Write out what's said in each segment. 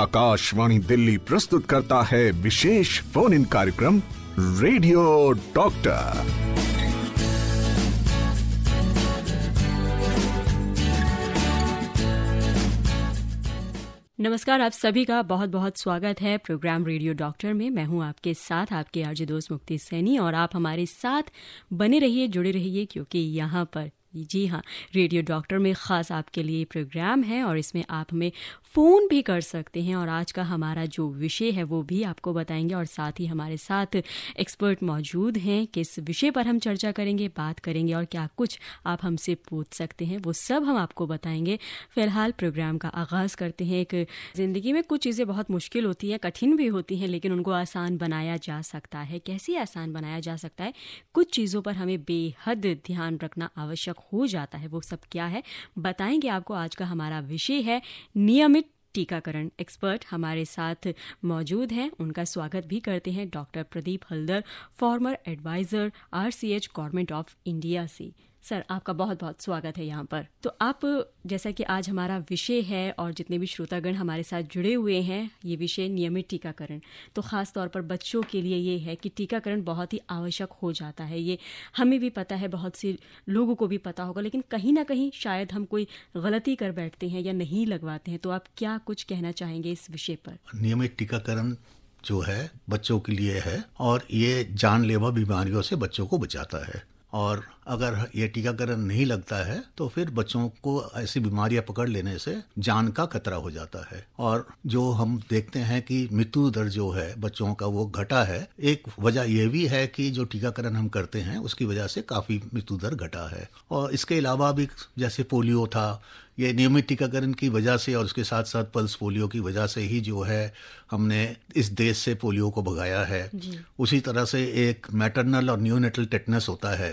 आकाशवाणी दिल्ली प्रस्तुत करता है विशेष फोन इन कार्यक्रम रेडियो डॉक्टर नमस्कार आप सभी का बहुत बहुत स्वागत है प्रोग्राम रेडियो डॉक्टर में मैं हूं आपके साथ आपके आरजे दोस्त मुक्ति सैनी और आप हमारे साथ बने रहिए जुड़े रहिए क्योंकि यहाँ पर जी हाँ रेडियो डॉक्टर में ख़ास आपके लिए प्रोग्राम है और इसमें आप हमें फ़ोन भी कर सकते हैं और आज का हमारा जो विषय है वो भी आपको बताएंगे और साथ ही हमारे साथ एक्सपर्ट मौजूद हैं किस विषय पर हम चर्चा करेंगे बात करेंगे और क्या कुछ आप हमसे पूछ सकते हैं वो सब हम आपको बताएंगे फिलहाल प्रोग्राम का आगाज़ करते हैं एक ज़िंदगी में कुछ चीज़ें बहुत मुश्किल होती हैं कठिन भी होती हैं लेकिन उनको आसान बनाया जा सकता है कैसे आसान बनाया जा सकता है कुछ चीज़ों पर हमें बेहद ध्यान रखना आवश्यक हो जाता है वो सब क्या है बताएंगे आपको आज का हमारा विषय है नियमित टीकाकरण एक्सपर्ट हमारे साथ मौजूद हैं उनका स्वागत भी करते हैं doctor Pradeep Haldar former adviser RCH government of India से सर आपका बहुत बहुत स्वागत है यहाँ पर तो आप जैसा कि आज हमारा विषय है और जितने भी श्रोतागण हमारे साथ जुड़े हुए हैं ये विषय नियमित टीकाकरण तो ख़ास तौर पर बच्चों के लिए ये है कि टीकाकरण बहुत ही आवश्यक हो जाता है ये हमें भी पता है बहुत से लोगों को भी पता होगा लेकिन कहीं ना कहीं शायद हम कोई गलती कर बैठते हैं या नहीं लगवाते हैं तो आप क्या कुछ कहना चाहेंगे इस विषय पर नियमित टीकाकरण जो है बच्चों के लिए है और ये जानलेवा बीमारियों से बच्चों को बचाता है और अगर ये टीकाकरण नहीं लगता है तो फिर बच्चों को ऐसी बीमारियां पकड़ लेने से जान का खतरा हो जाता है और जो हम देखते हैं कि मृत्यु दर जो है बच्चों का वो घटा है एक वजह यह भी है कि जो टीकाकरण हम करते हैं उसकी वजह से काफी मृत्यु दर घटा है और इसके अलावा भी जैसे पोलियो था ये नियमित टीकाकरण की वजह से और उसके साथ साथ पल्स पोलियो की वजह से ही जो है हमने इस देश से पोलियो को भगाया है उसी तरह से एक मैटरनल और न्यूनेटल टेटनेस होता है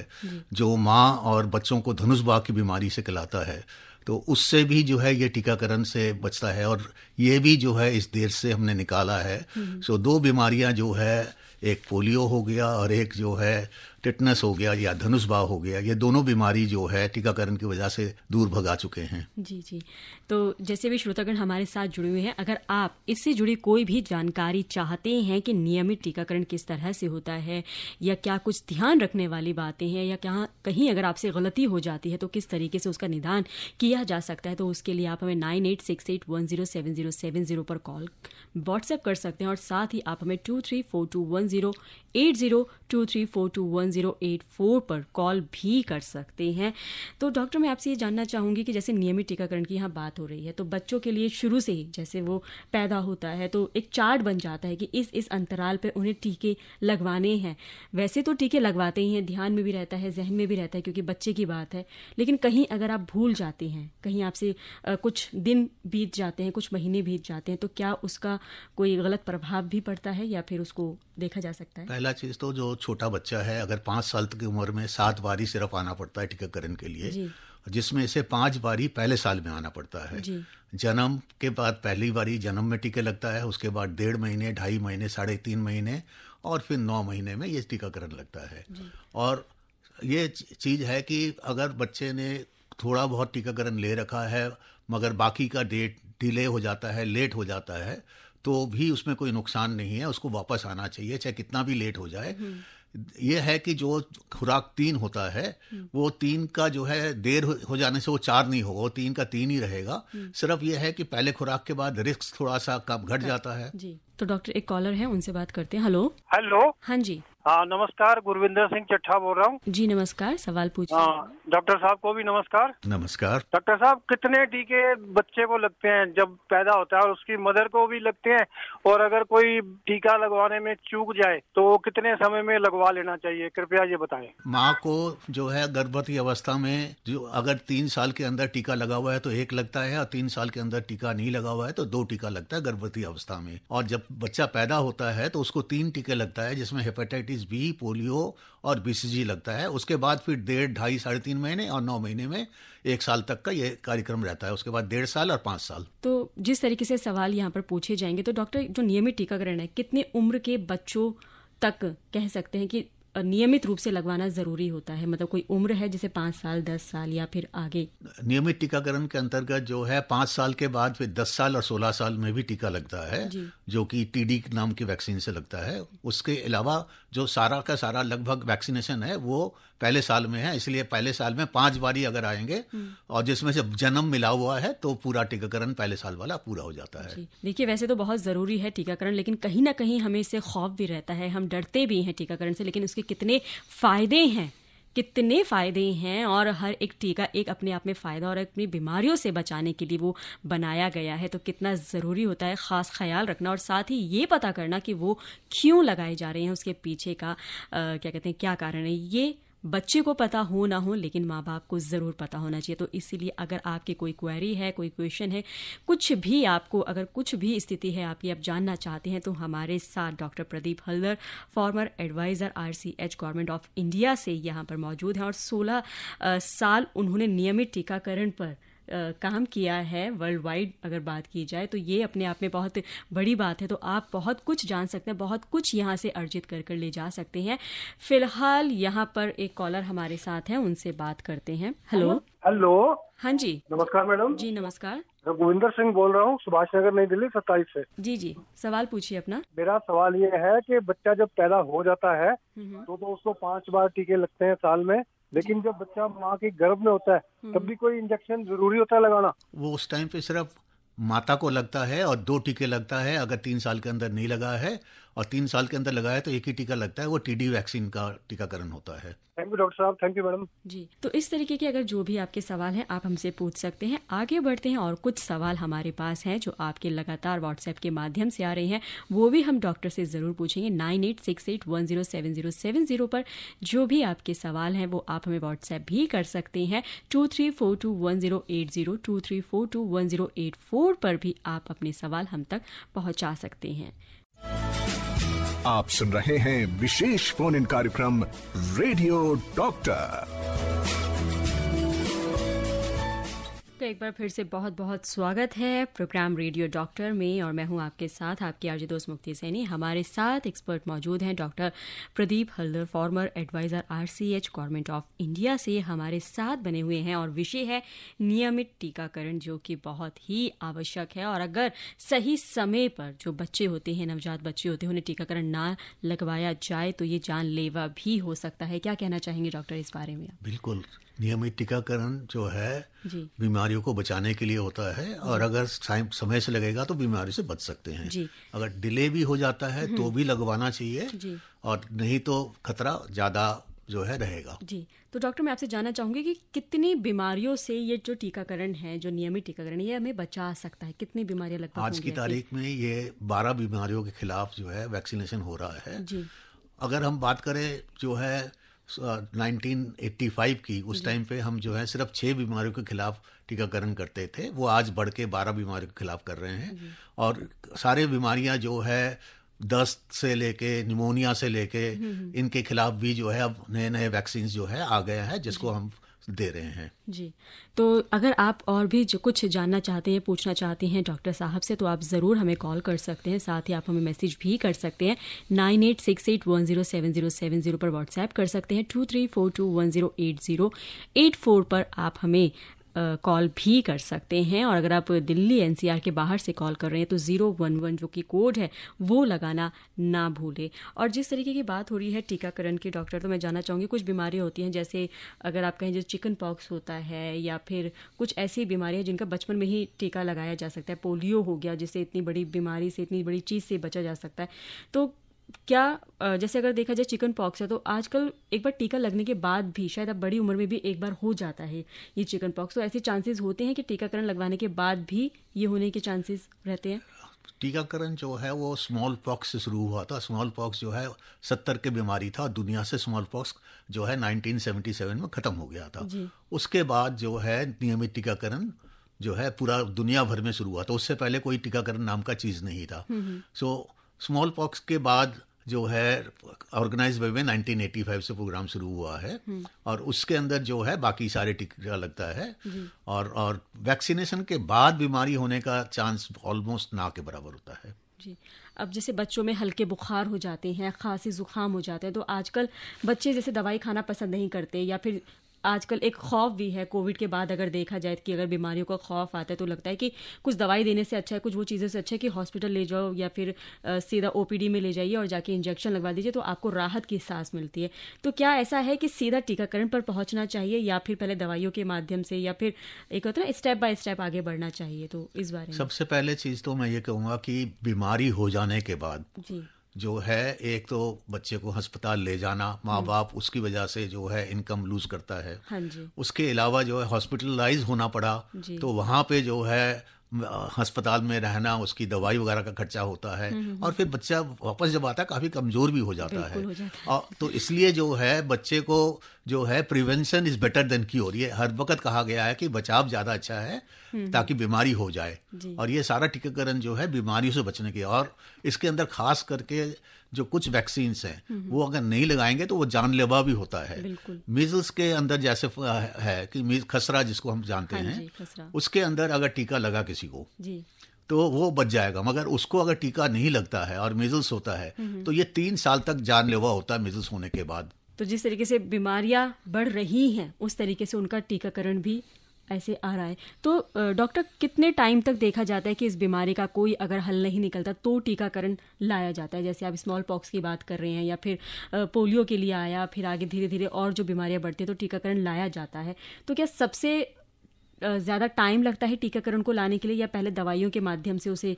जो जो माँ और बच्चों को धनुषबाग की बीमारी से कहलाता है तो उससे भी जो है ये टीकाकरण से बचता है और ये भी जो है इस देर से हमने निकाला है हम्म। सो दो बीमारियां जो है एक पोलियो हो गया और एक जो है टिटनेस हो गया या धनुष भाव हो गया ये दोनों बीमारी जो है टीकाकरण की वजह से दूर भगा चुके हैं जी जी तो जैसे भी श्रोतागण हमारे साथ जुड़े हुए हैं अगर आप इससे जुड़ी कोई भी जानकारी चाहते हैं कि नियमित टीकाकरण किस तरह से होता है या क्या कुछ ध्यान रखने वाली बातें हैं या क्या कहीं अगर आपसे गलती हो जाती है तो किस तरीके से उसका निदान किया जा सकता है तो उसके लिए आप हमें nine eight six eight one zero seven zero seven zero पर कॉल व्हाट्सएप कर सकते हैं और साथ ही आप हमें two three four two one zero eight zero two three four two one 1084 पर कॉल भी कर सकते हैं तो डॉक्टर मैं आपसे ये जानना चाहूँगी कि जैसे नियमित टीकाकरण की यहाँ बात हो रही है तो बच्चों के लिए शुरू से ही जैसे वो पैदा होता है तो एक चार्ट बन जाता है कि इस इस अंतराल पर उन्हें टीके लगवाने हैं वैसे तो टीके लगवाते ही हैं ध्यान में भी रहता है जहन में भी रहता है क्योंकि बच्चे की बात है लेकिन कहीं अगर आप भूल जाते हैं कहीं आपसे कुछ दिन बीत जाते हैं कुछ महीने बीत जाते हैं तो क्या उसका कोई गलत प्रभाव भी पड़ता है या फिर उसको देखा जा सकता है पहला चीज़ तो जो छोटा बच्चा है अगर अगर पाँच साल तक की उम्र में सात बारी सिर्फ आना पड़ता है टीकाकरण के लिए जिसमें से पांच बारी पहले साल में आना पड़ता है जन्म के बाद पहली बारी जन्म में टीके लगता है उसके बाद डेढ़ महीने ढाई महीने साढ़े तीन महीने और फिर नौ महीने में ये टीकाकरण लगता है और ये चीज़ है कि अगर बच्चे ने थोड़ा बहुत टीकाकरण ले रखा है मगर बाकी का डेट डिले हो जाता है लेट हो जाता है तो भी उसमें कोई नुकसान नहीं है उसको वापस आना चाहिए चाहे कितना भी लेट हो जाए हम्म। ये है कि जो खुराक तीन होता है वो तीन का जो है देर हो जाने से वो चार नहीं होगा वो तीन का तीन ही रहेगा सिर्फ ये है कि पहले खुराक के बाद रिस्क थोड़ा सा कम घट हाँ, जाता है जी तो डॉक्टर एक कॉलर है उनसे बात करते हैं हेलो हेलो हाँ जी हाँ नमस्कार गुरविंदर सिंह चट्ठा बोल रहा हूँ जी नमस्कार सवाल पूछ हाँ, डॉक्टर साहब को भी नमस्कार नमस्कार डॉक्टर साहब कितने टीके बच्चे को लगते हैं जब पैदा होता है और उसकी मदर को भी लगते हैं और अगर कोई टीका लगवाने में चूक जाए तो कितने समय में लगवा लेना चाहिए कृपया ये बताए माँ को जो है गर्भवती अवस्था में जो अगर तीन साल के अंदर टीका लगा हुआ है तो एक लगता है और तीन साल के अंदर टीका नहीं लगा हुआ है तो दो टीका लगता है गर्भवती अवस्था में और जब बच्चा पैदा होता है तो उसको तीन टीके लगता है जिसमें हेपेटाइटिस हेपेटाइटिस बी पोलियो और बीसीजी लगता है उसके बाद फिर डेढ़ ढाई साढ़े तीन महीने और नौ महीने में एक साल तक का ये कार्यक्रम रहता है उसके बाद डेढ़ साल और पांच साल तो जिस तरीके से सवाल यहाँ पर पूछे जाएंगे तो डॉक्टर जो नियमित टीकाकरण है कितने उम्र के बच्चों तक कह सकते हैं कि नियमित रूप से लगवाना जरूरी होता है मतलब कोई उम्र है जैसे पांच साल दस साल या फिर आगे नियमित टीकाकरण के अंतर्गत जो है पांच साल के बाद फिर दस साल और सोलह साल में भी टीका लगता है जो कि टीडी नाम की वैक्सीन से लगता है उसके अलावा जो सारा का सारा लगभग वैक्सीनेशन है वो पहले साल में है इसलिए पहले साल में पांच बारी अगर आएंगे हम्म। और जिसमें से जन्म मिला हुआ है तो पूरा टीकाकरण पहले साल वाला पूरा हो जाता है देखिए वैसे तो बहुत ज़रूरी है टीकाकरण लेकिन कहीं ना कहीं हमें इससे खौफ भी रहता है हम डरते भी हैं टीकाकरण से लेकिन उसके कितने फ़ायदे हैं कितने फ़ायदे हैं और हर एक टीका एक अपने आप में फ़ायदा और अपनी बीमारियों से बचाने के लिए वो बनाया गया है तो कितना ज़रूरी होता है ख़ास ख्याल रखना और साथ ही ये पता करना कि वो क्यों लगाए जा रहे हैं उसके पीछे का आ, क्या कहते हैं क्या कारण है ये बच्चे को पता हो ना हो लेकिन माँ बाप को ज़रूर पता होना चाहिए तो इसीलिए अगर आपकी कोई क्वेरी है कोई क्वेश्चन है कुछ भी आपको अगर कुछ भी स्थिति है आपकी आप जानना चाहते हैं तो हमारे साथ doctor Pradeep Haldar former adviser R government of India से यहाँ पर मौजूद हैं और सोलह साल उन्होंने नियमित टीकाकरण पर काम किया है वर्ल्ड वाइड अगर बात की जाए तो ये अपने आप में बहुत बड़ी बात है तो आप बहुत कुछ जान सकते हैं बहुत कुछ यहाँ से अर्जित कर कर ले जा सकते हैं फिलहाल यहाँ पर एक कॉलर हमारे साथ है उनसे बात करते हैं हेलो हेलो हाँ जी नमस्कार मैडम जी नमस्कार गोविंदर सिंह बोल रहा हूँ सुभाष नगर नई दिल्ली सत्ताईस से जी जी सवाल पूछिए अपना मेरा सवाल ये है कि बच्चा जब पैदा हो जाता है हम्म। तो तो उसको पांच बार टीके लगते हैं साल में लेकिन जब बच्चा माँ के गर्भ में होता है हम्म। तब भी कोई इंजेक्शन जरूरी होता है लगाना वो उस टाइम पे सिर्फ माता को लगता है और दो टीके लगता है अगर तीन साल के अंदर नहीं लगा है और तीन साल के अंदर लगाया तो एक ही टीका लगता है वो टीडी वैक्सीन का टीकाकरण होता है थैंक यू डॉक्टर साहब थैंक यू मैडम जी तो इस तरीके के अगर जो भी आपके सवाल हैं आप हमसे पूछ सकते हैं आगे बढ़ते हैं और कुछ सवाल हमारे पास हैं जो आपके लगातार व्हाट्सएप के माध्यम से आ रहे हैं वो भी हम डॉक्टर से जरूर पूछेंगे nine eight six eight one zero seven zero seven zero पर जो भी आपके सवाल हैं वो आप हमें व्हाट्सएप भी कर सकते हैं two three four two one zero eight zero two three four two one zero eight four पर भी आप अपने सवाल हम तक पहुंचा सकते हैं आप सुन रहे हैं विशेष फोन इन कार्यक्रम रेडियो डॉक्टर तो एक बार फिर से बहुत बहुत स्वागत है प्रोग्राम रेडियो डॉक्टर में और मैं हूं आपके साथ आपकी आर्जी दोस्त मुक्ति सैनी हमारे साथ एक्सपर्ट मौजूद हैं doctor Pradeep Haldar former adviser RCH government of India से हमारे साथ बने हुए हैं और विषय है नियमित टीकाकरण जो कि बहुत ही आवश्यक है और अगर सही समय पर जो बच्चे होते हैं नवजात बच्चे होते हैं उन्हें टीकाकरण ना लगवाया जाए तो ये जानलेवा भी हो सकता है क्या कहना चाहेंगे डॉक्टर इस बारे में बिल्कुल नियमित टीकाकरण जो है बीमारियों को बचाने के लिए होता है और अगर समय से लगेगा तो बीमारी से बच सकते हैं अगर डिले भी हो जाता है तो हम्म। भी लगवाना चाहिए और नहीं तो खतरा ज़्यादा जो है रहेगा जी तो डॉक्टर मैं आपसे जानना चाहूंगी कि कितनी बीमारियों से ये जो टीकाकरण है जो नियमित टीकाकरण ये हमें बचा सकता है कितनी बीमारियां लगभग आज की तारीख में ये बारह बीमारियों के खिलाफ जो है वैक्सीनेशन हो रहा है जी अगर हम बात करें जो है 1985 की उस टाइम पे हम जो है सिर्फ छः बीमारियों के खिलाफ टीकाकरण करते थे वो आज बढ़ के बारह बीमारियों के खिलाफ कर रहे हैं और सारे बीमारियां जो है दस्त से लेके निमोनिया से लेके हम्म, हम्म। इनके खिलाफ भी जो है अब नए नए वैक्सीन जो है आ गए हैं जिसको हम दे रहे हैं जी तो अगर आप और भी जो कुछ जानना चाहते हैं पूछना चाहते हैं डॉक्टर साहब से तो आप ज़रूर हमें कॉल कर सकते हैं साथ ही आप हमें मैसेज भी कर सकते हैं nine eight six eight one zero seven zero seven zero पर व्हाट्सएप कर सकते हैं two three four two one zero eight zero eight four पर आप हमें कॉल भी कर सकते हैं और अगर आप दिल्ली एनसीआर के बाहर से कॉल कर रहे हैं तो ज़ीरो वन वन जो कि कोड है वो लगाना ना भूलें और जिस तरीके की बात हो रही है टीकाकरण की डॉक्टर तो मैं जानना चाहूँगी कुछ बीमारियाँ होती हैं जैसे अगर आप कहें जो चिकन पॉक्स होता है या फिर कुछ ऐसी बीमारियाँ जिनका बचपन में ही टीका लगाया जा सकता है पोलियो हो गया जिससे इतनी बड़ी बीमारी से इतनी बड़ी चीज़ से बचा जा सकता है तो क्या जैसे अगर देखा जाए चिकन पॉक्स है तो आजकल एक बार टीका लगने के बाद भी शायद अब बड़ी उम्र में भी एक बार हो जाता है ये चिकन पॉक्स तो ऐसे चांसेस होते हैं कि टीकाकरण लगवाने के बाद भी ये होने के चांसेस रहते हैं टीकाकरण जो है वो स्मॉल पॉक्स से शुरू हुआ था स्मॉल पॉक्स जो है सत्तर के बीमारी था दुनिया से स्मॉल पॉक्स जो है 1977 में ख़त्म हो गया था उसके बाद जो है नियमित टीकाकरण जो है पूरा दुनिया भर में शुरू हुआ था उससे पहले कोई टीकाकरण नाम का चीज़ नहीं था सो हम्म, हम्म। स्मॉल पॉक्स के बाद जो है ऑर्गेनाइज वे में 1985 से प्रोग्राम शुरू हुआ है हम्म। और उसके अंदर जो है बाकी सारे टीका लगता है और और वैक्सीनेशन के बाद बीमारी होने का चांस ऑलमोस्ट ना के बराबर होता है जी अब जैसे बच्चों में हल्के बुखार हो जाते हैं खांसी ज़ुकाम हो जाते हैं तो आजकल बच्चे जैसे दवाई खाना पसंद नहीं करते या फिर आजकल एक खौफ भी है कोविड के बाद अगर देखा जाए कि अगर बीमारियों का खौफ आता है तो लगता है कि कुछ दवाई देने से अच्छा है कुछ वो चीज़ों से अच्छा है कि हॉस्पिटल ले जाओ या फिर सीधा ओ में ले जाइए और जाके इंजेक्शन लगवा दीजिए तो आपको राहत की सांस मिलती है तो क्या ऐसा है कि सीधा टीकाकरण पर पहुंचना चाहिए या फिर पहले दवाइयों के माध्यम से या फिर एक होता है ना स्टेप बाय स्टेप आगे बढ़ना चाहिए तो इस बारे में सबसे पहले चीज़ तो मैं ये कहूँगा कि बीमारी हो जाने के बाद जी जो है एक तो बच्चे को अस्पताल ले जाना माँ बाप हम्म। उसकी वजह से जो है इनकम लूज करता है हाँ जी। उसके अलावा जो है हॉस्पिटलाइज होना पड़ा तो वहाँ पे जो है अस्पताल में रहना उसकी दवाई वगैरह का खर्चा होता है हम्म, हम्म, और फिर बच्चा वापस जब आता है काफ़ी कमज़ोर भी हो जाता है, हो जाता है। तो इसलिए जो है बच्चे को जो है प्रिवेंशन इज बेटर देन रही ये हर वक्त कहा गया है कि बचाव ज़्यादा अच्छा है हम्म। ताकि बीमारी हो जाए और ये सारा टीकाकरण जो है बीमारियों से बचने के और इसके अंदर खास करके जो कुछ वैक्सीन हैं हम्म। वो अगर नहीं लगाएंगे तो वो जानलेवा भी होता है मिजल्स के अंदर जैसे है कि मीज खसरा जिसको हम जानते हाँ हैं उसके अंदर अगर टीका लगा किसी को तो वो बच जाएगा मगर उसको अगर टीका नहीं लगता है और मिजल्स होता है हम्म। तो ये तीन साल तक जानलेवा होता है मिजल्स होने के बाद तो जिस तरीके से बीमारियां बढ़ रही हैं उस तरीके से उनका टीकाकरण भी ऐसे आ रहा है तो डॉक्टर कितने टाइम तक देखा जाता है कि इस बीमारी का कोई अगर हल नहीं निकलता तो टीकाकरण लाया जाता है जैसे आप स्मॉल पॉक्स की बात कर रहे हैं या फिर पोलियो के लिए आया फिर आगे धीरे धीरे और जो बीमारियां बढ़ती हैं तो टीकाकरण लाया जाता है तो क्या सबसे ज़्यादा टाइम लगता है टीकाकरण को लाने के लिए या पहले दवाइयों के माध्यम से उसे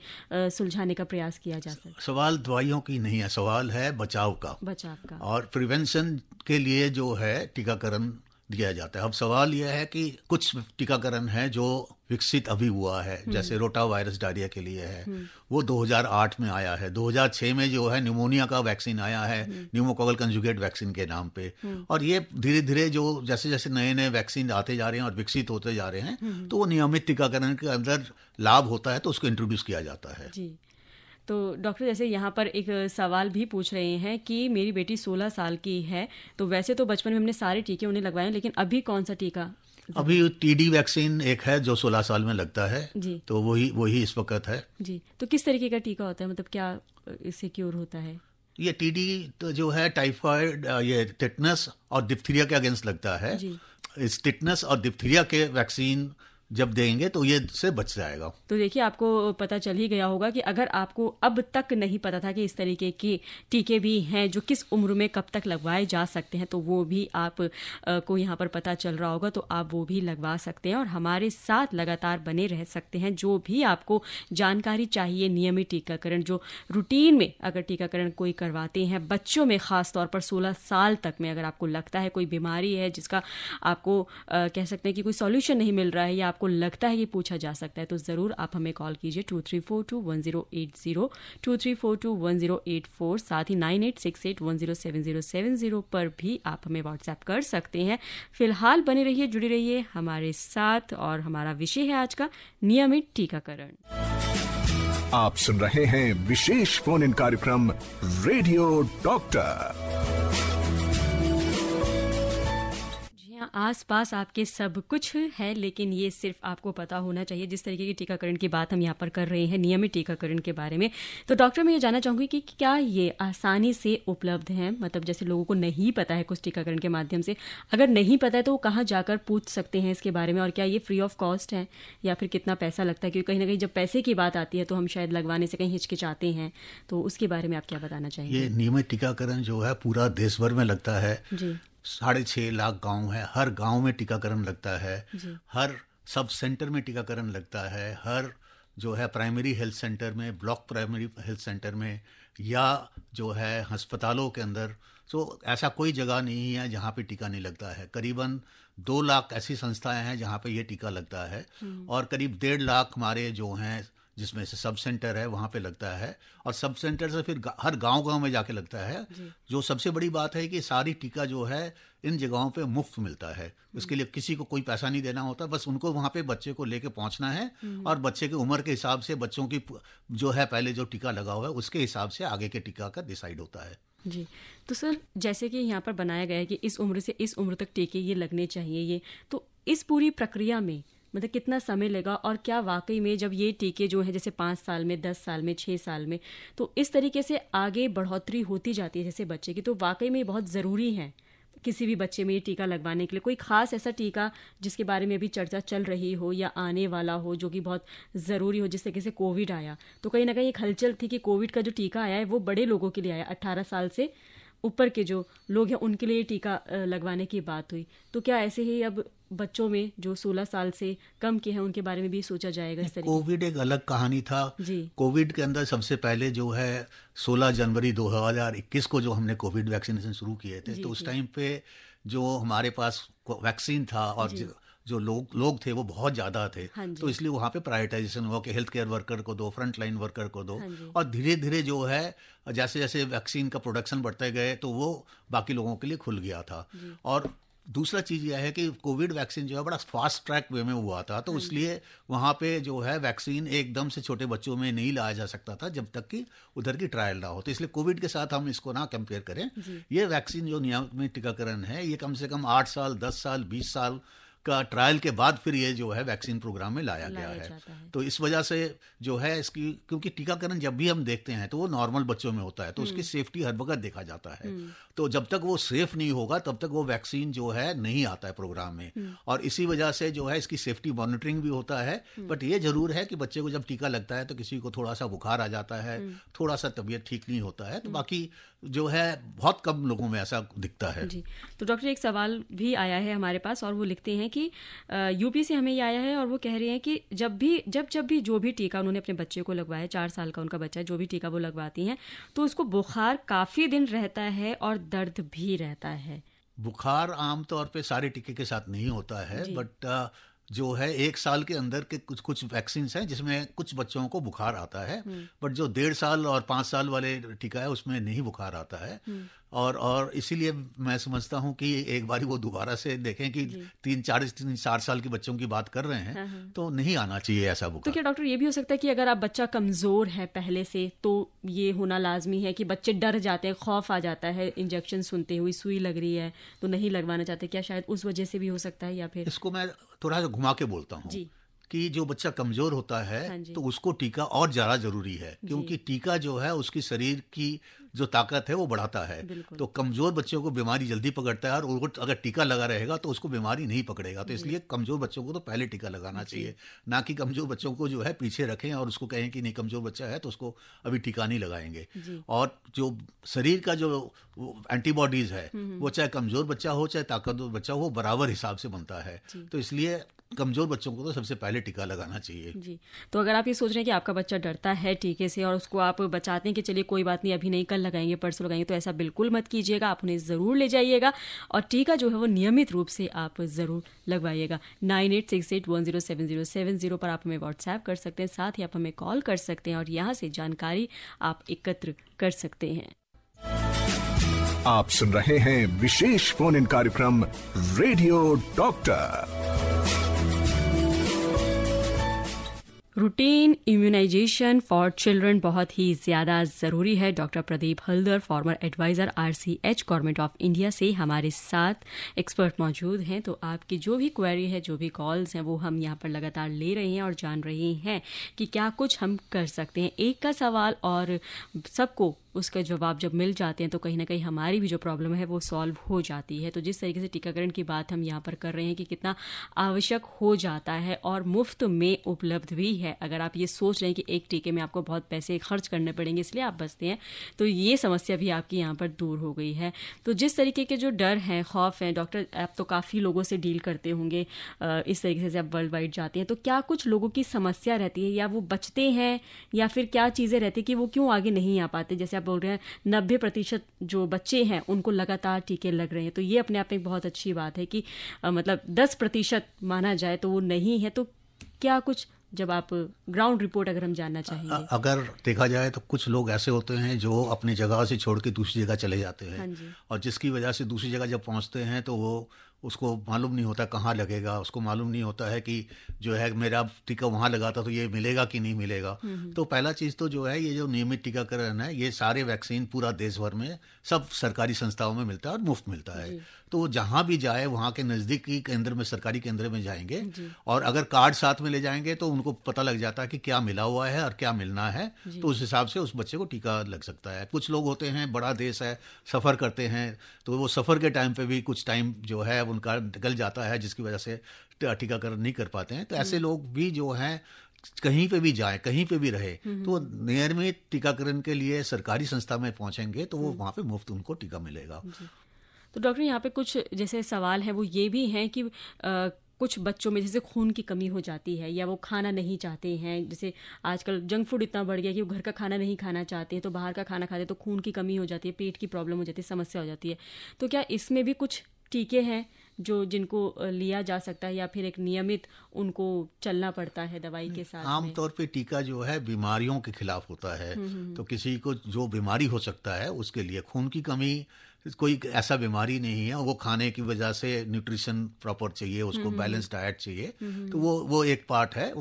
सुलझाने का प्रयास किया जा सकता है सवाल दवाइयों की नहीं है सवाल है बचाव का बचाव का और प्रिवेंशन के लिए जो है टीकाकरण दिया जाता है अब सवाल यह है कि कुछ टीकाकरण है जो विकसित अभी हुआ है हम्म। जैसे रोटा वायरस डायरिया के लिए है हम्म। वो 2008 में आया है 2006 में जो है न्यूमोनिया का वैक्सीन आया है न्यूमोकोगल कंजुगेट वैक्सीन के नाम पे हम्म। और ये धीरे धीरे जो जैसे जैसे नए नए वैक्सीन आते जा रहे हैं और विकसित होते जा रहे हैं तो वो नियमित टीकाकरण के अंदर लाभ होता है तो उसको इंट्रोड्यूस किया जाता है जी तो डॉक्टर जैसे यहाँ पर एक सवाल भी पूछ रहे हैं कि मेरी बेटी 16 साल की है तो वैसे तो बचपन में हमने सारे टीके उन्हें लगवाए लेकिन अभी कौन सा टीका अभी टीडी वैक्सीन एक है जो 16 साल में लगता है जी तो वही वही इस वक्त है जी तो किस तरीके का टीका होता है मतलब क्या इससे क्योर होता है ये टीडी तो जो है टाइफाइड ये टिटनस और डिप्थीरिया के अगेंस्ट लगता है इस टिटनस और डिप्थीरिया के वैक्सीन जब देंगे तो ये से बच जाएगा तो देखिए आपको पता चल ही गया होगा कि अगर आपको अब तक नहीं पता था कि इस तरीके के टीके भी हैं जो किस उम्र में कब तक लगवाए जा सकते हैं तो वो भी आप को यहाँ पर पता चल रहा होगा तो आप वो भी लगवा सकते हैं और हमारे साथ लगातार बने रह सकते हैं जो भी आपको जानकारी चाहिए नियमित टीकाकरण जो रूटीन में अगर टीकाकरण कोई करवाते हैं बच्चों में ख़ासतौर पर सोलह साल तक में अगर आपको लगता है कोई बीमारी है जिसका आपको कह सकते हैं कि कोई सोल्यूशन नहीं मिल रहा है या आप आपको लगता है ये पूछा जा सकता है तो ज़रूर आप हमें कॉल कीजिए two three four two one zero eight zero two three four two one zero eight four साथ ही nine eight six eight one zero seven zero seven zero पर भी आप हमें व्हाट्सएप कर सकते हैं फिलहाल बने रहिए जुड़े रहिए हमारे साथ और हमारा विषय है आज का नियमित टीकाकरण आप सुन रहे हैं विशेष फोन इन कार्यक्रम रेडियो डॉक्टर यहाँ आसपास आपके सब कुछ है लेकिन ये सिर्फ आपको पता होना चाहिए जिस तरीके की टीकाकरण की बात हम यहाँ पर कर रहे हैं नियमित टीकाकरण के बारे में तो डॉक्टर मैं ये जानना चाहूंगी कि क्या ये आसानी से उपलब्ध है मतलब जैसे लोगों को नहीं पता है कुछ टीकाकरण के माध्यम से अगर नहीं पता है तो वो कहाँ जाकर पूछ सकते हैं इसके बारे में और क्या ये फ्री ऑफ कॉस्ट है या फिर कितना पैसा लगता है क्योंकि कहीं ना कहीं जब पैसे की बात आती है तो हम शायद लगवाने से कहीं हिचकिचाते हैं तो उसके बारे में आप क्या बताना चाहिए ये नियमित टीकाकरण जो है पूरा देश भर में लगता है साढ़े छः लाख गांव है हर गांव में टीकाकरण लगता है हर सब सेंटर में टीकाकरण लगता है हर जो है प्राइमरी हेल्थ सेंटर में ब्लॉक प्राइमरी हेल्थ सेंटर में या जो है अस्पतालों के अंदर तो ऐसा कोई जगह नहीं है जहाँ पे टीका नहीं लगता है करीबन दो लाख ऐसी संस्थाएं हैं जहाँ पे ये टीका लगता है हम्म। और करीब डेढ़ लाख हमारे जो हैं जिसमें से सब सेंटर है वहाँ पे लगता है और सब सेंटर से फिर हर गांव गांव में जाके लगता है जो सबसे बड़ी बात है कि सारी टीका जो है इन जगहों पे मुफ्त मिलता है उसके लिए किसी को कोई पैसा नहीं देना होता बस उनको वहाँ पे बच्चे को लेके पहुँचना है हम्म। और बच्चे की उम्र के हिसाब से बच्चों की जो है पहले जो टीका लगा हुआ है उसके हिसाब से आगे के टीका का डिसाइड होता है जी तो सर जैसे कि यहाँ पर बनाया गया है कि इस उम्र से इस उम्र तक टीके ये लगने चाहिए ये तो इस पूरी प्रक्रिया में मतलब कितना समय लेगा और क्या वाकई में जब ये टीके जो हैं जैसे पाँच साल में दस साल में छः साल में तो इस तरीके से आगे बढ़ोतरी होती जाती है जैसे बच्चे की तो वाकई में बहुत ज़रूरी है किसी भी बच्चे में ये टीका लगवाने के लिए कोई खास ऐसा टीका जिसके बारे में अभी चर्चा चल रही हो या आने वाला हो जो कि बहुत ज़रूरी हो जिस तरीके से कोविड आया तो कहीं ना कहीं एक हलचल थी कि कोविड का जो टीका आया है वो बड़े लोगों के लिए आया अट्ठारह साल से ऊपर के जो लोग हैं उनके लिए टीका लगवाने की बात हुई तो क्या ऐसे ही अब बच्चों में जो 16 साल से कम के हैं उनके बारे में भी सोचा जाएगा इस कोविड एक अलग कहानी था जी कोविड के अंदर सबसे पहले जो है 16 जनवरी 2021 को जो हमने कोविड वैक्सीनेशन शुरू किए थे तो उस टाइम पे जो हमारे पास वैक्सीन था और जो लोग लोग थे वो बहुत ज़्यादा थे हाँ तो इसलिए वहाँ पे प्रायोरिटाइजेशन हुआ कि हेल्थ केयर वर्कर को दो फ्रंट लाइन वर्कर को दो हाँ और धीरे धीरे जो है जैसे जैसे वैक्सीन का प्रोडक्शन बढ़ते गए तो वो बाकी लोगों के लिए खुल गया था और दूसरा चीज़ यह है कि कोविड वैक्सीन जो है बड़ा फास्ट ट्रैक वे में हुआ था तो हाँ इसलिए वहाँ पे जो है वैक्सीन एकदम से छोटे बच्चों में नहीं लाया जा सकता था जब तक कि उधर की ट्रायल ना हो तो इसलिए कोविड के साथ हम इसको ना कंपेयर करें ये वैक्सीन जो नियमित टीकाकरण है ये कम से कम आठ साल दस साल बीस साल का ट्रायल के बाद फिर ये जो है वैक्सीन प्रोग्राम में लाया, गया है।, है तो इस वजह से जो है इसकी क्योंकि टीकाकरण जब भी हम देखते हैं तो वो नॉर्मल बच्चों में होता है तो उसकी सेफ्टी हम्म। हर वक्त देखा जाता है हम्म। तो जब तक वो सेफ नहीं होगा तब तक वो वैक्सीन जो है नहीं आता है प्रोग्राम में हम्म। और इसी वजह से जो है इसकी सेफ्टी मॉनिटरिंग भी होता है बट ये जरूर है कि बच्चे को जब टीका लगता है तो किसी को थोड़ा सा बुखार आ जाता है थोड़ा सा तबीयत ठीक नहीं होता है तो बाकी जो है बहुत कम लोगों में ऐसा दिखता है जी तो डॉक्टर एक सवाल भी आया है हमारे पास और वो लिखते हैं कि यूपी से हमें ये आया है और वो कह रहे हैं कि जब भी जब जब भी जो भी टीका उन्होंने अपने बच्चे को लगवाया चार साल का उनका बच्चा है जो भी टीका वो लगवाती हैं तो उसको बुखार काफ़ी दिन रहता है और दर्द भी रहता है बुखार आमतौर पे सारे टीके के साथ नहीं होता है बट जो है एक साल के अंदर के कुछ कुछ वैक्सीन हैं जिसमें कुछ बच्चों को बुखार आता है बट हम्म। जो डेढ़ साल और पांच साल वाले टीका है उसमें नहीं बुखार आता है हम्म। और और इसीलिए मैं समझता हूँ कि एक बार वो दोबारा से देखें कि तीन चार तीन चार साल के बच्चों की बात कर रहे हैं हाँ, हाँ। तो नहीं आना चाहिए ऐसा बुखार तो क्या डॉक्टर ये भी हो सकता है कि अगर आप बच्चा कमज़ोर है पहले से तो ये होना लाजमी है कि बच्चे डर जाते हैं खौफ आ जाता है इंजेक्शन सुनते हुए सुई लग रही है तो नहीं लगवाना चाहते क्या शायद उस वजह से भी हो सकता है या फिर इसको मैं थोड़ा सा घुमा के बोलता हूँ कि जो बच्चा कमजोर होता है हाँ तो उसको टीका और ज्यादा जरूरी है क्योंकि टीका जो है उसकी शरीर की जो ताकत है वो बढ़ाता है तो कमजोर बच्चों को बीमारी जल्दी पकड़ता है और अगर टीका लगा रहेगा तो उसको बीमारी नहीं पकड़ेगा तो इसलिए कमजोर बच्चों को तो पहले टीका लगाना चाहिए ना कि कमजोर बच्चों को जो है पीछे रखें और उसको कहें कि नहीं कमजोर बच्चा है तो उसको अभी टीका नहीं लगाएंगे और जो शरीर का जो एंटीबॉडीज है हम्म, हम्म। वो चाहे कमजोर बच्चा हो चाहे ताकतवर बच्चा हो बराबर हिसाब से बनता है तो इसलिए कमज़ोर बच्चों को तो सबसे पहले टीका लगाना चाहिए जी तो अगर आप ये सोच रहे हैं कि आपका बच्चा डरता है टीके से और उसको आप बचाते हैं कि चलिए कोई बात नहीं अभी नहीं कल लगाएंगे परसों लगाएंगे तो ऐसा बिल्कुल मत कीजिएगा आप उन्हें ज़रूर ले जाइएगा और टीका जो है वो नियमित रूप से आप ज़रूर लगवाइएगा nine eight six eight one zero seven zero seven zero पर आप हमें व्हाट्सएप कर सकते हैं साथ ही आप हमें कॉल कर सकते हैं और यहाँ से जानकारी आप एकत्र कर सकते हैं आप सुन रहे हैं विशेष फोन इन कार्यक्रम radio doctor routine immunisation for children बहुत ही ज्यादा जरूरी है doctor Pradeep Haldar former adviser RCH government of India से हमारे साथ एक्सपर्ट मौजूद हैं तो आपकी जो भी क्वेरी है जो भी कॉल्स हैं वो हम यहाँ पर लगातार ले रहे हैं और जान रहे हैं कि क्या कुछ हम कर सकते हैं एक का सवाल और सबको उसका जवाब जब मिल जाते हैं तो कहीं ना कहीं हमारी भी जो प्रॉब्लम है वो सॉल्व हो जाती है तो जिस तरीके से टीकाकरण की बात हम यहाँ पर कर रहे हैं कि कितना आवश्यक हो जाता है और मुफ्त में उपलब्ध भी है है अगर आप ये सोच रहे हैं कि एक टीके में आपको बहुत पैसे खर्च करने पड़ेंगे इसलिए आप बचते हैं तो ये समस्या भी आपकी यहाँ पर दूर हो गई है तो जिस तरीके के जो डर हैं खौफ हैं डॉक्टर आप तो काफ़ी लोगों से डील करते होंगे इस तरीके से आप वर्ल्ड वाइड जाते हैं तो क्या कुछ लोगों की समस्या रहती है या वो बचते हैं या फिर क्या चीज़ें रहती कि वो क्यों आगे नहीं आ पाते जैसे आप बोल रहे हैं नब्बे प्रतिशत जो बच्चे हैं उनको लगातार टीके लग रहे हैं तो ये अपने आप में बहुत अच्छी बात है कि मतलब दस प्रतिशत माना जाए तो वो नहीं है तो क्या कुछ जब आप ग्राउंड रिपोर्ट अगर हम जानना चाहेंगे अगर देखा जाए तो कुछ लोग ऐसे होते हैं जो अपनी जगह से छोड़ के दूसरी जगह चले जाते हैं हाँ और जिसकी वजह से दूसरी जगह जब पहुंचते हैं तो वो उसको मालूम नहीं होता कहाँ लगेगा उसको मालूम नहीं होता है कि जो है मेरा टीका वहाँ लगा था तो ये मिलेगा कि नहीं मिलेगा हम्म, हम्म। तो पहला चीज़ तो जो है ये जो नियमित टीकाकरण है ये सारे वैक्सीन पूरा देश भर में सब सरकारी संस्थाओं में मिलता है और मुफ्त मिलता है तो वो जहाँ भी जाए वहाँ के नज़दीकी केंद्र में सरकारी केंद्र में जाएंगे और अगर कार्ड साथ में ले जाएंगे तो उनको पता लग जाता है कि क्या मिला हुआ है और क्या मिलना है तो उस हिसाब से उस बच्चे को टीका लग सकता है कुछ लोग होते हैं बड़ा देश है सफ़र करते हैं तो वो सफ़र के टाइम पर भी कुछ टाइम जो है उनका निकल जाता है जिसकी वजह से टीकाकरण नहीं कर पाते हैं तो ऐसे लोग भी जो हैं कहीं पे भी जाए कहीं पे भी रहे हम्म। तो नियमित टीकाकरण के लिए सरकारी संस्था में पहुंचेंगे तो वो वहां पे मुफ्त उनको टीका मिलेगा तो डॉक्टर यहाँ पे कुछ जैसे सवाल हैं वो ये भी हैं कि आ, कुछ बच्चों में जैसे खून की कमी हो जाती है या वो खाना नहीं चाहते हैं जैसे आजकल जंक फूड इतना बढ़ गया कि वो घर का खाना नहीं खाना चाहते हैं तो बाहर का खाना खाते तो खून की कमी हो जाती है पेट की प्रॉब्लम हो जाती है समस्या हो जाती है तो क्या इसमें भी कुछ टीके हैं जो जिनको लिया जा सकता है या फिर एक नियमित उनको चलना पड़ता है दवाई के साथ आमतौर पर टीका जो है बीमारियों के खिलाफ होता है हम्म, हम्म, हम्म। तो किसी को जो बीमारी हो सकता है उसके लिए खून की कमी कोई ऐसा बीमारी नहीं है वो खाने की वजह से न्यूट्रिशन प्रॉपर चाहिए उसको बैलेंस हम्म, डाइट हम्म। चाहिए हम्म, तो वो वो एक पार्ट है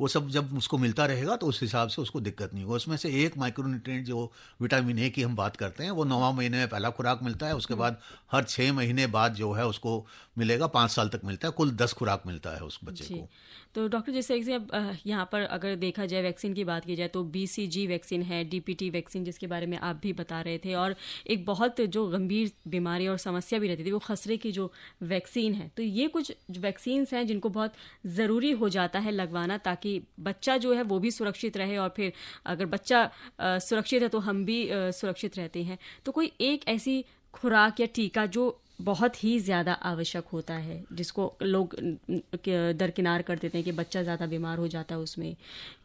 वो सब जब उसको मिलता रहेगा तो उस हिसाब से उसको दिक्कत नहीं होगी उसमें से एक माइक्रोन्यूट्रिएंट जो विटामिन ए की हम बात करते हैं वो नौवा महीने में पहला खुराक मिलता है उसके बाद हर छः महीने बाद जो है उसको मिलेगा पाँच साल तक मिलता है कुल दस खुराक मिलता है उस बच्चे को तो डॉक्टर जैसे एग्जाम यहाँ पर अगर देखा जाए वैक्सीन की बात की जाए तो बीसीजी वैक्सीन है डीपीटी वैक्सीन जिसके बारे में आप भी बता रहे थे और एक बहुत जो गंभीर बीमारी और समस्या भी रहती थी वो खसरे की जो वैक्सीन है तो ये कुछ वैक्सीन्स हैं जिनको बहुत ज़रूरी हो जाता है लगवाना ताकि बच्चा जो है वो भी सुरक्षित रहे और फिर अगर बच्चा सुरक्षित है तो हम भी सुरक्षित रहते हैं तो कोई एक ऐसी खुराक या टीका जो बहुत ही ज़्यादा आवश्यक होता है जिसको लोग दरकिनार कर देते हैं कि बच्चा ज़्यादा बीमार हो जाता है उसमें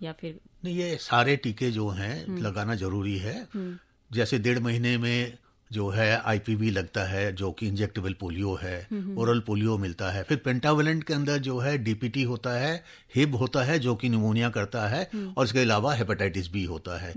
या फिर नहीं ये सारे टीके जो हैं हम्म। लगाना ज़रूरी है हम्म। जैसे डेढ़ महीने में जो है आईपीवी लगता है जो कि इंजेक्टेबल पोलियो है ओरल हम्म, पोलियो हम्म। मिलता है फिर पेंटावेलेंट के अंदर जो है डीपीटी होता है हिब होता है जो कि निमोनिया करता है हम्म। और इसके अलावा हेपेटाइटिस बी होता है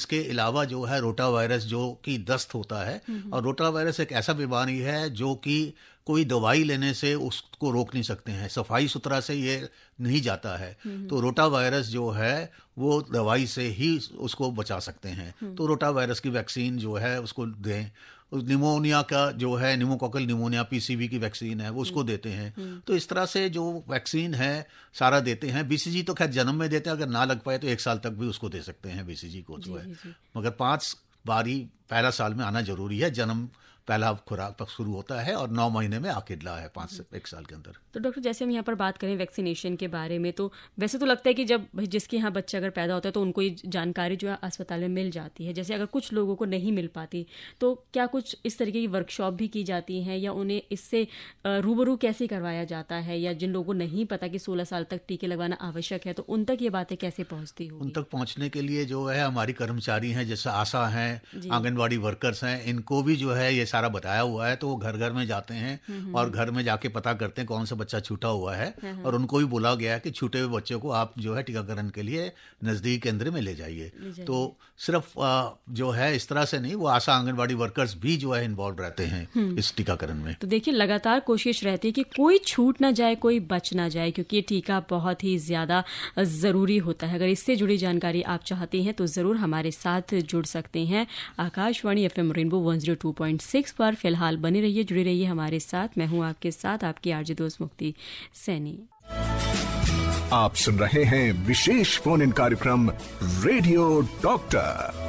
इसके अलावा जो है रोटा वायरस जो कि दस्त होता है और रोटा वायरस एक ऐसा बीमारी है जो कि कोई दवाई लेने से उसको रोक नहीं सकते हैं सफाई सुथरा से ये नहीं जाता है हम्म। तो रोटा वायरस जो है वो दवाई से ही उसको बचा सकते हैं हम्म। तो रोटा वायरस की वैक्सीन जो है उसको दें निमोनिया का जो है निमोकोकल निमोनिया पीसीबी की वैक्सीन है वो उसको हम्म। देते हैं तो इस तरह से जो वैक्सीन है सारा देते हैं बीसीजी तो खैर जन्म में देते हैं अगर ना लग पाए तो एक साल तक भी उसको दे सकते हैं बीसीजी को जो है मगर पाँच बारी पहला साल में आना जरूरी है जन्म पहला खुराक तक शुरू होता है और नौ महीने में आके ला है पाँच से हम्म। एक साल के अंदर तो डॉक्टर जैसे हम यहाँ पर बात करें वैक्सीनेशन के बारे में तो वैसे तो लगता है कि जब जिसके यहाँ बच्चा अगर पैदा होता है तो उनको ये जानकारी जो है अस्पताल में मिल जाती है जैसे अगर कुछ लोगों को नहीं मिल पाती तो क्या कुछ इस तरीके की वर्कशॉप भी की जाती है या उन्हें इससे रूबरू कैसे करवाया जाता है या जिन लोगों को नहीं पता कि सोलह साल तक टीके लगवाना आवश्यक है तो उन तक ये बातें कैसे पहुँचती हूँ उन तक पहुँचने के लिए जो है हमारी कर्मचारी हैं जैसे आशा हैं आंगनबाड़ी वर्कर्स हैं इनको भी जो है ये सारा बताया हुआ है तो वो घर घर में जाते हैं और घर में जाके पता करते हैं कौन सा बच्चा छूटा हुआ है और उनको भी बोला गया है कि छूटे हुए बच्चों को आप जो है टीकाकरण के लिए नज़दीकी केंद्र में ले जाइए तो सिर्फ जो है इस तरह से नहीं वो आशा आंगनबाड़ी वर्कर्स भी जो है इन्वॉल्व रहते हैं हम्म। इस टीकाकरण में तो देखिए लगातार कोशिश रहती है कि कोई छूट ना जाए कोई बच ना जाए क्योंकि ये टीका बहुत ही ज़्यादा ज़रूरी होता है अगर इससे जुड़ी जानकारी आप चाहते हैं तो ज़रूर हमारे साथ जुड़ सकते हैं Akashvani F M Rainbow one zero two point six six पर फिलहाल बने रहिए जुड़े रहिए हमारे साथ मैं हूँ आपके साथ आपकी आरजे दोस्त मुक्ति सैनी आप सुन रहे हैं विशेष फोन इन कार्यक्रम रेडियो डॉक्टर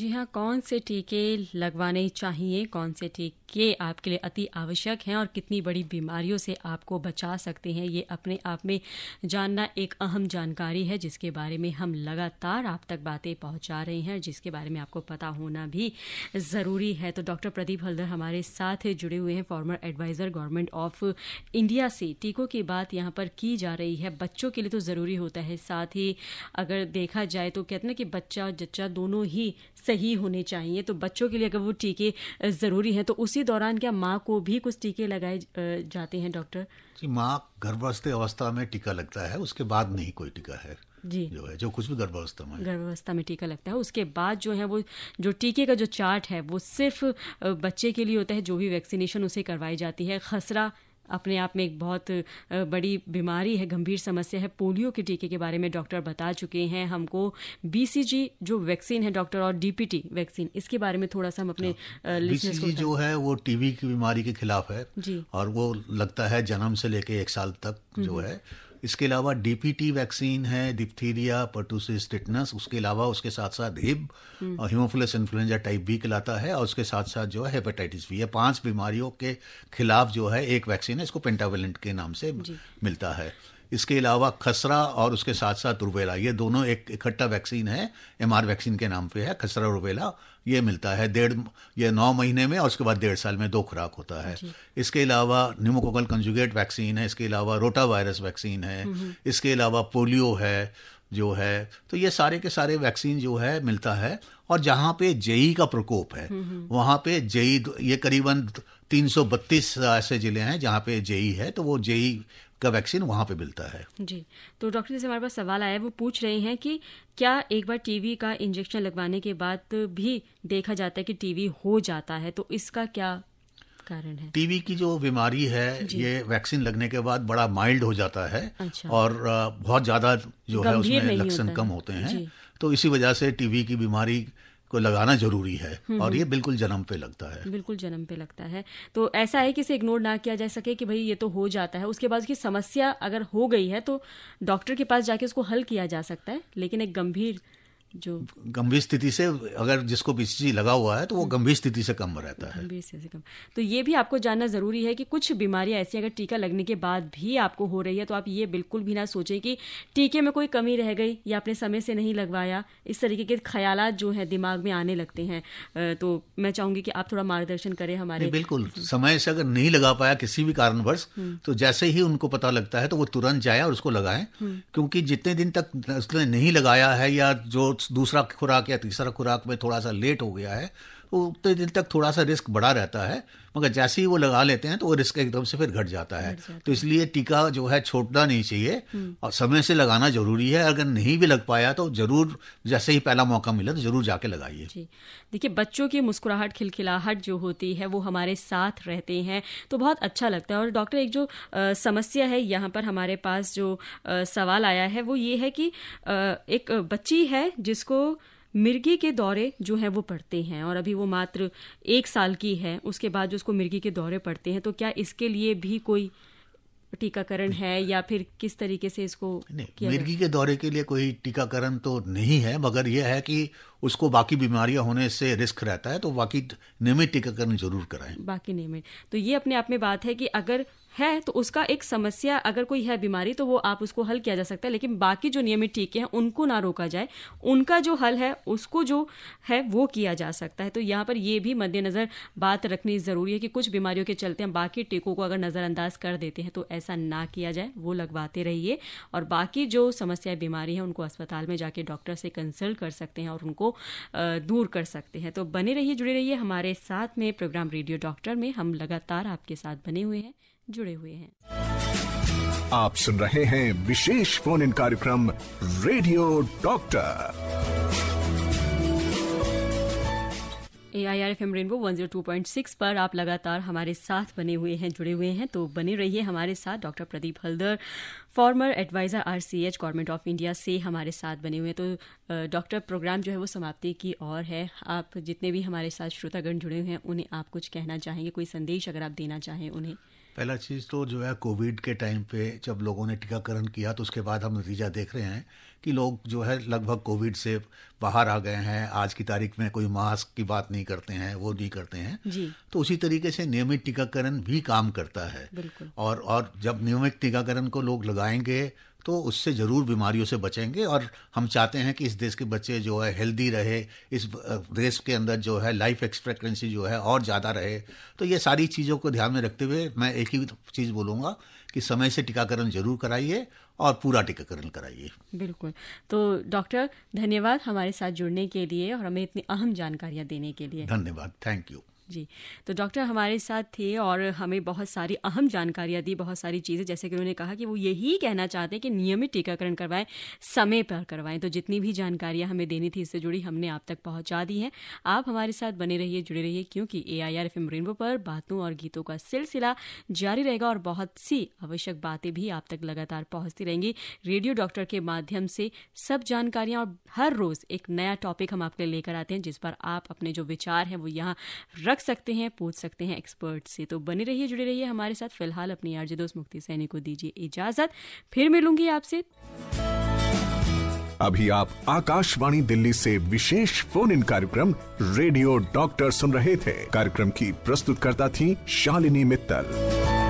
जी हाँ कौन से टीके लगवाने चाहिए कौन से टीके ये आपके लिए अति आवश्यक हैं और कितनी बड़ी बीमारियों से आपको बचा सकते हैं ये अपने आप में जानना एक अहम जानकारी है जिसके बारे में हम लगातार आप तक बातें पहुंचा रहे हैं जिसके बारे में आपको पता होना भी ज़रूरी है तो डॉक्टर प्रदीप हल्दर हमारे साथ जुड़े हुए हैं former adviser government of India से टीकों की बात यहाँ पर की जा रही है बच्चों के लिए तो ज़रूरी होता है साथ ही अगर देखा जाए तो कहते ना कि बच्चा जच्चा दोनों ही सही होने चाहिए तो बच्चों के लिए अगर वो टीके ज़रूरी हैं तो उसी इसी दौरान क्या माँ को भी कुछ टीके लगाए जाते हैं डॉक्टर जी माँ गर्भावस्था अवस्था में टीका लगता है उसके बाद नहीं कोई टीका है जी जो है जो कुछ भी गर्भावस्था में गर्भावस्था में टीका लगता है उसके बाद जो है वो जो टीके का जो चार्ट है वो सिर्फ बच्चे के लिए होता है जो भी वैक्सीनेशन उसे करवाई जाती है खसरा अपने आप में एक बहुत बड़ी बीमारी है गंभीर समस्या है पोलियो के टीके के बारे में डॉक्टर बता चुके हैं हमको बीसीजी जो वैक्सीन है डॉक्टर और डीपीटी वैक्सीन इसके बारे में थोड़ा सा हम अपने बीसीजी हाँ। जो है वो टीबी की बीमारी के खिलाफ है और वो लगता है जन्म से लेके एक साल तक हम्म जो हम्म। है इसके अलावा डीपीटी वैक्सीन है डिप्थीरिया पर्टूसिस टिटनस उसके अलावा उसके साथ साथ Hib haemophilus influenza type B कहलाता है और उसके साथ साथ जो है हेपेटाइटिस भी है पांच बीमारियों के खिलाफ जो है एक वैक्सीन है इसको पेंटावेलेंट के नाम से मिलता है इसके अलावा खसरा और उसके साथ साथ रुबेला ये दोनों एक इकट्ठा वैक्सीन है एमआर वैक्सीन के नाम पे है खसरा रुबेला ये मिलता है डेढ़ ये नौ महीने में और उसके बाद डेढ़ साल में दो खुराक होता है इसके अलावा न्यूमोकोकल कंजुगेट वैक्सीन है इसके अलावा रोटा वायरस वैक्सीन है हम्म, हम्म। इसके अलावा पोलियो है जो है तो ये सारे के सारे वैक्सीन जो है मिलता है और जहाँ पे जेई का प्रकोप है हम्म, वहाँ पे जेई ये करीबन तीन ऐसे ज़िले हैं जहाँ पे जेई है तो वो जेई का वैक्सीन वहाँ पे मिलता है जी तो डॉक्टर जैसे हमारे पास सवाल आया वो पूछ रहे हैं कि क्या एक बार टीवी का इंजेक्शन लगवाने के बाद भी देखा जाता है कि टीवी हो जाता है तो इसका क्या कारण है टीवी की जो बीमारी है ये वैक्सीन लगने के बाद बड़ा माइल्ड हो जाता है अच्छा। और बहुत ज्यादा जो है उसमें लक्षण कम होते हैं तो इसी वजह से टीवी की बीमारी को लगाना जरूरी है हम्म, और हम्म। ये बिल्कुल जन्म पे लगता है बिल्कुल जन्म पे लगता है तो ऐसा है कि इसे इग्नोर ना किया जा सके कि भाई ये तो हो जाता है उसके बाद उसकी समस्या अगर हो गई है तो डॉक्टर के पास जाके उसको हल किया जा सकता है लेकिन एक गंभीर जो गंभीर स्थिति से अगर जिसको बीसीजी लगा हुआ है तो वो हम्म। गंभीर स्थिति से कम रहता है गंभीर स्थिति से कम तो ये भी आपको जानना ज़रूरी है कि कुछ बीमारियां ऐसी अगर टीका लगने के बाद भी आपको हो रही है तो आप ये बिल्कुल भी ना सोचें कि टीके में कोई कमी रह गई या आपने समय से नहीं लगवाया इस तरीके के ख्याल जो है दिमाग में आने लगते हैं तो मैं चाहूंगी कि आप थोड़ा मार्गदर्शन करें हमारे बिल्कुल समय से अगर नहीं लगा पाया किसी भी कारणवश हम्म। तो जैसे ही उनको पता लगता है तो वो तुरंत जाए और उसको लगाए हम्म। क्योंकि जितने दिन तक उसने नहीं लगाया है या जो दूसरा खुराक या तीसरा खुराक में थोड़ा सा लेट हो गया है तो उतने दिन तक थोड़ा सा रिस्क बढ़ा रहता है मगर जैसे ही वो लगा लेते हैं तो वो रिस्क एकदम से फिर घट जाता है तो इसलिए टीका जो है छोड़ना नहीं चाहिए हम्म। और समय से लगाना जरूरी है अगर नहीं भी लग पाया तो जरूर जैसे ही पहला मौका मिला तो जरूर जाके लगाइए देखिए बच्चों की मुस्कुराहट खिलखिलाहट जो होती है वो हमारे साथ रहते हैं तो बहुत अच्छा लगता है और डॉक्टर एक जो आ, समस्या है यहाँ पर हमारे पास जो आ, सवाल आया है वो ये है कि आ, एक बच्ची है जिसको मिर्गी के दौरे जो हैं वो पड़ते हैं और अभी वो मात्र एक साल की है उसके बाद जो उसको मिर्गी के दौरे पड़ते हैं तो क्या इसके लिए भी कोई टीकाकरण है या फिर किस तरीके से इसको मिर्गी के दौरे के लिए कोई टीकाकरण तो नहीं है मगर यह है कि उसको बाकी बीमारियां होने से रिस्क रहता है तो बाकी नियमित टीकाकरण जरूर कराएं बाकी नियमित तो ये अपने आप में बात है कि अगर है तो उसका एक समस्या अगर कोई है बीमारी तो वो आप उसको हल किया जा सकता है लेकिन बाकी जो नियमित टीके हैं उनको ना रोका जाए उनका जो हल है उसको जो है वो किया जा सकता है तो यहाँ पर ये भी मद्देनज़र बात रखनी ज़रूरी है कि कुछ बीमारियों के चलते हम बाकी टीकों को अगर नज़रअंदाज कर देते हैं तो ऐसा ना किया जाए वो लगवाते रहिए और बाकी जो समस्या बीमारी है उनको अस्पताल में जाके डॉक्टर से कंसल्ट कर सकते हैं और उनको दूर कर सकते हैं तो बने रहिए जुड़े रहिए हमारे साथ में प्रोग्राम रेडियो डॉक्टर में हम लगातार आपके साथ बने हुए हैं जुड़े हुए हैं आप सुन रहे हैं विशेष फोन इन कार्यक्रम radio doctor A I R F M Rainbow one zero two point six पर आप लगातार हमारे साथ बने हुए हैं जुड़े हुए हैं तो बने रहिए हमारे साथ doctor Pradeep Haldar former adviser R C H government of India से हमारे साथ बने हुए हैं तो डॉक्टर प्रोग्राम जो है वो समाप्ति की और है आप जितने भी हमारे साथ श्रोतागण जुड़े हुए हैं उन्हें आप कुछ कहना चाहेंगे कोई संदेश अगर आप देना चाहें उन्हें पहला चीज़ तो जो है कोविड के टाइम पे जब लोगों ने टीकाकरण किया तो उसके बाद हम नतीजा देख रहे हैं कि लोग जो है लगभग कोविड से बाहर आ गए हैं आज की तारीख में कोई मास्क की बात नहीं करते हैं वो नहीं करते हैं जी। तो उसी तरीके से नियमित टीकाकरण भी काम करता है और और जब नियमित टीकाकरण को लोग लगाएंगे तो उससे ज़रूर बीमारियों से बचेंगे और हम चाहते हैं कि इस देश के बच्चे जो है हेल्दी रहे इस देश के अंदर जो है लाइफ एक्सपेक्टेंसी जो है और ज़्यादा रहे तो ये सारी चीज़ों को ध्यान में रखते हुए मैं एक ही चीज़ बोलूँगा कि समय से टीकाकरण जरूर कराइए और पूरा टीकाकरण कराइए बिल्कुल तो डॉक्टर धन्यवाद हमारे साथ जुड़ने के लिए और हमें इतनी अहम जानकारियाँ देने के लिए धन्यवाद थैंक यू जी तो डॉक्टर हमारे साथ थे और हमें बहुत सारी अहम जानकारियाँ दी बहुत सारी चीज़ें जैसे कि उन्होंने कहा कि वो यही कहना चाहते हैं कि नियमित टीकाकरण करवाएं समय पर करवाएं तो जितनी भी जानकारियाँ हमें देनी थी इससे जुड़ी हमने आप तक पहुँचा दी हैं आप हमारे साथ बने रहिए जुड़े रहिए क्योंकि A I R F M Rainbow पर बातों और गीतों का सिलसिला जारी रहेगा और बहुत सी आवश्यक बातें भी आप तक लगातार पहुँचती रहेंगी रेडियो डॉक्टर के माध्यम से सब जानकारियाँ और हर रोज़ एक नया टॉपिक हम आपके लिए लेकर आते हैं जिस पर आप अपने जो विचार हैं वो यहाँ रख रख सकते हैं पूछ सकते हैं एक्सपर्ट से तो बने रहिए जुड़े रहिए हमारे साथ फिलहाल अपने आरजे दोस्त मुक्ति सैनी को दीजिए इजाजत फिर मिलूंगी आपसे अभी आप आकाशवाणी दिल्ली से विशेष फोन इन कार्यक्रम रेडियो डॉक्टर सुन रहे थे कार्यक्रम की प्रस्तुतकर्ता थी शालिनी मित्तल